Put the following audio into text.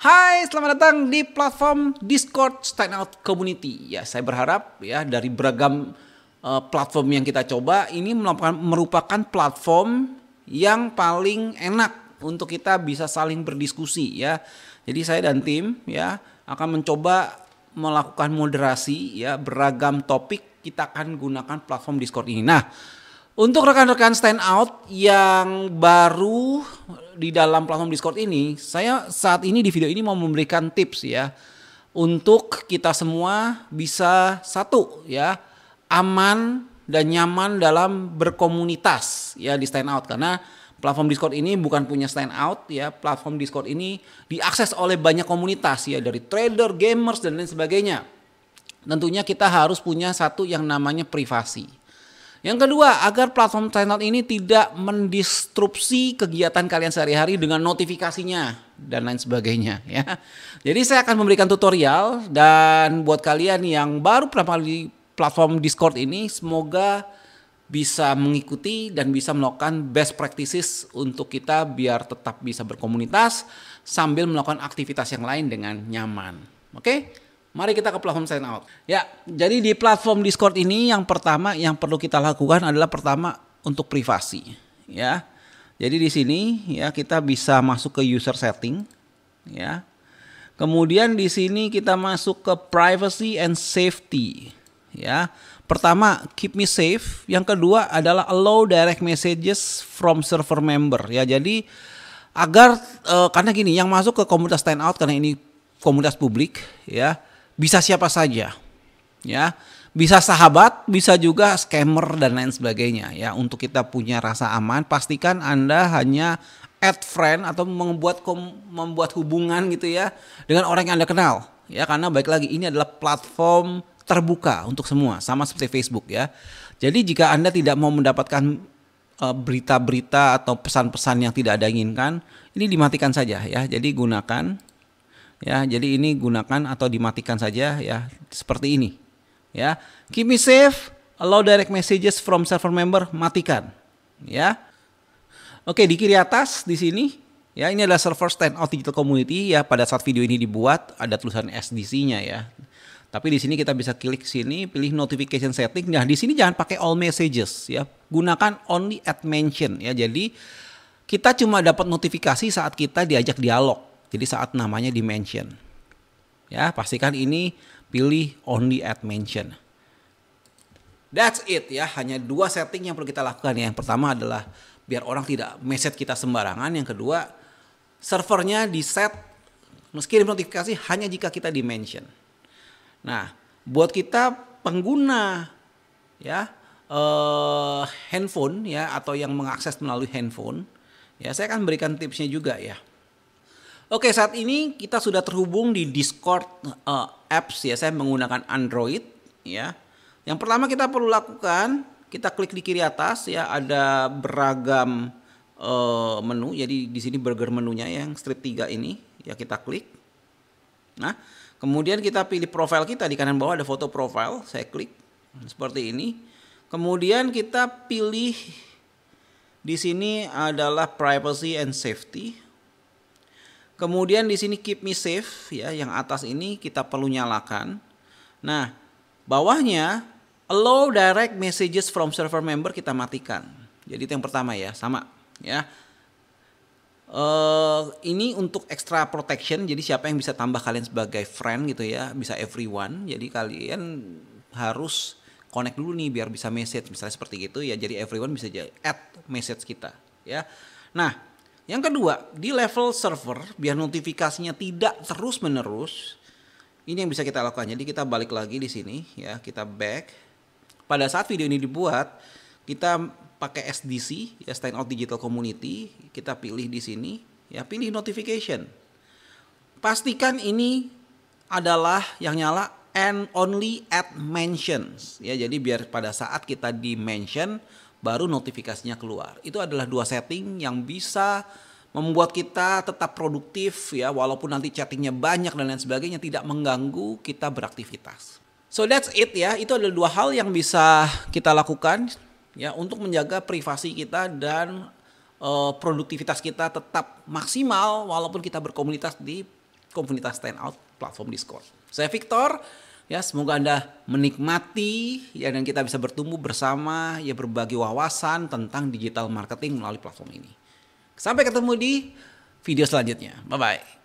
Hai, selamat datang di platform Discord Standout Community. Ya, saya berharap ya dari beragam uh, platform yang kita coba ini merupakan platform yang paling enak untuk kita bisa saling berdiskusi ya. Jadi saya dan tim ya akan mencoba melakukan moderasi ya beragam topik kita akan gunakan platform Discord ini. Nah, untuk rekan-rekan stand out yang baru di dalam platform Discord ini, saya saat ini di video ini mau memberikan tips ya untuk kita semua bisa satu ya aman dan nyaman dalam berkomunitas ya di stand out karena platform Discord ini bukan punya stand out ya platform Discord ini diakses oleh banyak komunitas ya dari trader, gamers dan lain sebagainya. Tentunya kita harus punya satu yang namanya privasi yang kedua, agar platform channel ini tidak mendistrupsi kegiatan kalian sehari-hari dengan notifikasinya dan lain sebagainya ya. Jadi saya akan memberikan tutorial dan buat kalian yang baru pertama kali platform Discord ini semoga bisa mengikuti dan bisa melakukan best practices untuk kita biar tetap bisa berkomunitas sambil melakukan aktivitas yang lain dengan nyaman. Oke? Okay? Mari kita ke platform sign out. Ya, jadi di platform Discord ini yang pertama yang perlu kita lakukan adalah pertama untuk privasi, ya. Jadi di sini ya kita bisa masuk ke user setting, ya. Kemudian di sini kita masuk ke privacy and safety, ya. Pertama, keep me safe. Yang kedua adalah allow direct messages from server member, ya. Jadi agar uh, karena gini, yang masuk ke komunitas stand out karena ini komunitas publik, ya bisa siapa saja ya bisa sahabat bisa juga scammer dan lain sebagainya ya untuk kita punya rasa aman pastikan anda hanya add friend atau membuat membuat hubungan gitu ya dengan orang yang anda kenal ya karena baik lagi ini adalah platform terbuka untuk semua sama seperti Facebook ya jadi jika anda tidak mau mendapatkan eh, berita-berita atau pesan-pesan yang tidak ada inginkan ini dimatikan saja ya jadi gunakan ya jadi ini gunakan atau dimatikan saja ya seperti ini ya keep me safe allow direct messages from server member matikan ya oke di kiri atas di sini ya ini adalah server stand standout digital community ya pada saat video ini dibuat ada tulisan SDC-nya ya tapi di sini kita bisa klik sini, pilih notification setting. Nah, di sini jangan pakai all messages ya. Gunakan only at mention ya. Jadi kita cuma dapat notifikasi saat kita diajak dialog jadi saat namanya di mention. Ya, pastikan ini pilih only at mention. That's it ya, hanya dua setting yang perlu kita lakukan ya. Yang pertama adalah biar orang tidak message kita sembarangan. Yang kedua, servernya di set meski notifikasi hanya jika kita di mention. Nah, buat kita pengguna ya eh, handphone ya atau yang mengakses melalui handphone, ya saya akan berikan tipsnya juga ya. Oke, saat ini kita sudah terhubung di Discord uh, apps ya. Saya menggunakan Android ya. Yang pertama kita perlu lakukan, kita klik di kiri atas ya ada beragam uh, menu. Jadi di sini burger menunya ya, yang strip 3 ini ya kita klik. Nah, kemudian kita pilih profil kita di kanan bawah ada foto profile, saya klik seperti ini. Kemudian kita pilih di sini adalah privacy and safety. Kemudian di sini keep me safe ya, yang atas ini kita perlu nyalakan. Nah, bawahnya allow direct messages from server member kita matikan. Jadi itu yang pertama ya, sama ya. Uh, ini untuk extra protection, jadi siapa yang bisa tambah kalian sebagai friend gitu ya, bisa everyone. Jadi kalian harus connect dulu nih biar bisa message misalnya seperti gitu ya. Jadi everyone bisa add message kita ya. Nah, yang kedua, di level server biar notifikasinya tidak terus-menerus. Ini yang bisa kita lakukan. Jadi kita balik lagi di sini ya, kita back. Pada saat video ini dibuat, kita pakai SDC ya stand out Digital Community, kita pilih di sini ya, pilih notification. Pastikan ini adalah yang nyala and only at mentions ya. Jadi biar pada saat kita di mention baru notifikasinya keluar. Itu adalah dua setting yang bisa membuat kita tetap produktif ya walaupun nanti chattingnya banyak dan lain sebagainya tidak mengganggu kita beraktivitas. So that's it ya. Itu adalah dua hal yang bisa kita lakukan ya untuk menjaga privasi kita dan uh, produktivitas kita tetap maksimal walaupun kita berkomunitas di komunitas stand out platform Discord. Saya Victor Ya, semoga Anda menikmati ya dan kita bisa bertumbuh bersama ya berbagi wawasan tentang digital marketing melalui platform ini. Sampai ketemu di video selanjutnya. Bye bye.